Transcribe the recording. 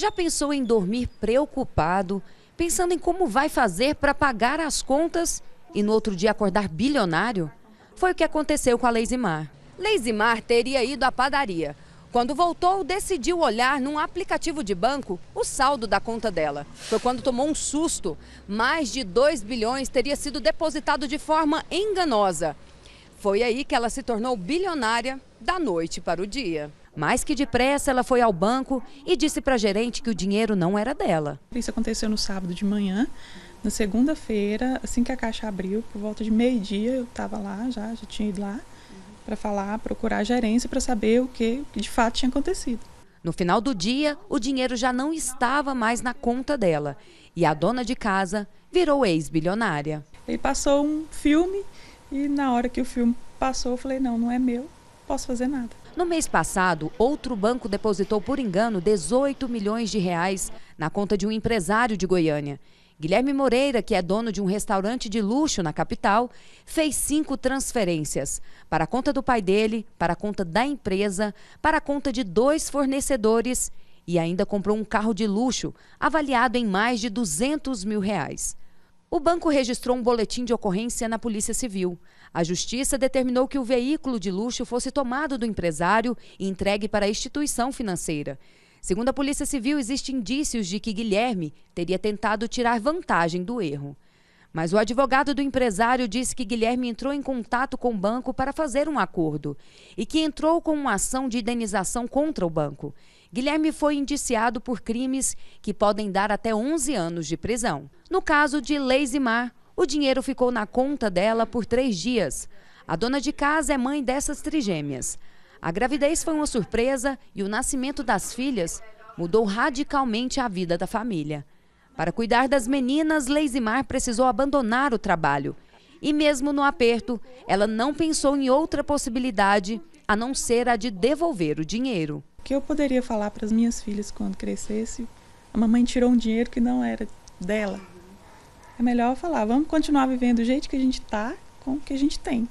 Já pensou em dormir preocupado, pensando em como vai fazer para pagar as contas e no outro dia acordar bilionário? Foi o que aconteceu com a Leizimar. Leizimar teria ido à padaria. Quando voltou, decidiu olhar num aplicativo de banco o saldo da conta dela. Foi quando tomou um susto. Mais de 2 bilhões teria sido depositado de forma enganosa. Foi aí que ela se tornou bilionária da noite para o dia. Mais que depressa, ela foi ao banco e disse para a gerente que o dinheiro não era dela. Isso aconteceu no sábado de manhã. Na segunda-feira, assim que a caixa abriu, por volta de meio-dia, eu estava lá já, já tinha ido lá para falar, procurar a gerência para saber o que de fato tinha acontecido. No final do dia, o dinheiro já não estava mais na conta dela e a dona de casa virou ex-bilionária. Ele passou um filme e na hora que o filme passou, eu falei: "Não, não é meu" posso fazer nada. No mês passado, outro banco depositou por engano 18 milhões de reais na conta de um empresário de Goiânia. Guilherme Moreira, que é dono de um restaurante de luxo na capital, fez cinco transferências para a conta do pai dele, para a conta da empresa, para a conta de dois fornecedores e ainda comprou um carro de luxo avaliado em mais de 200 mil reais. O banco registrou um boletim de ocorrência na Polícia Civil. A Justiça determinou que o veículo de luxo fosse tomado do empresário e entregue para a instituição financeira. Segundo a Polícia Civil, existem indícios de que Guilherme teria tentado tirar vantagem do erro. Mas o advogado do empresário disse que Guilherme entrou em contato com o banco para fazer um acordo e que entrou com uma ação de indenização contra o banco. Guilherme foi indiciado por crimes que podem dar até 11 anos de prisão. No caso de Leizimar, o dinheiro ficou na conta dela por três dias. A dona de casa é mãe dessas trigêmeas. A gravidez foi uma surpresa e o nascimento das filhas mudou radicalmente a vida da família. Para cuidar das meninas, Leisimar precisou abandonar o trabalho. E mesmo no aperto, ela não pensou em outra possibilidade a não ser a de devolver o dinheiro. O que eu poderia falar para as minhas filhas quando crescesse? A mamãe tirou um dinheiro que não era dela. É melhor falar, vamos continuar vivendo do jeito que a gente está, com o que a gente tem.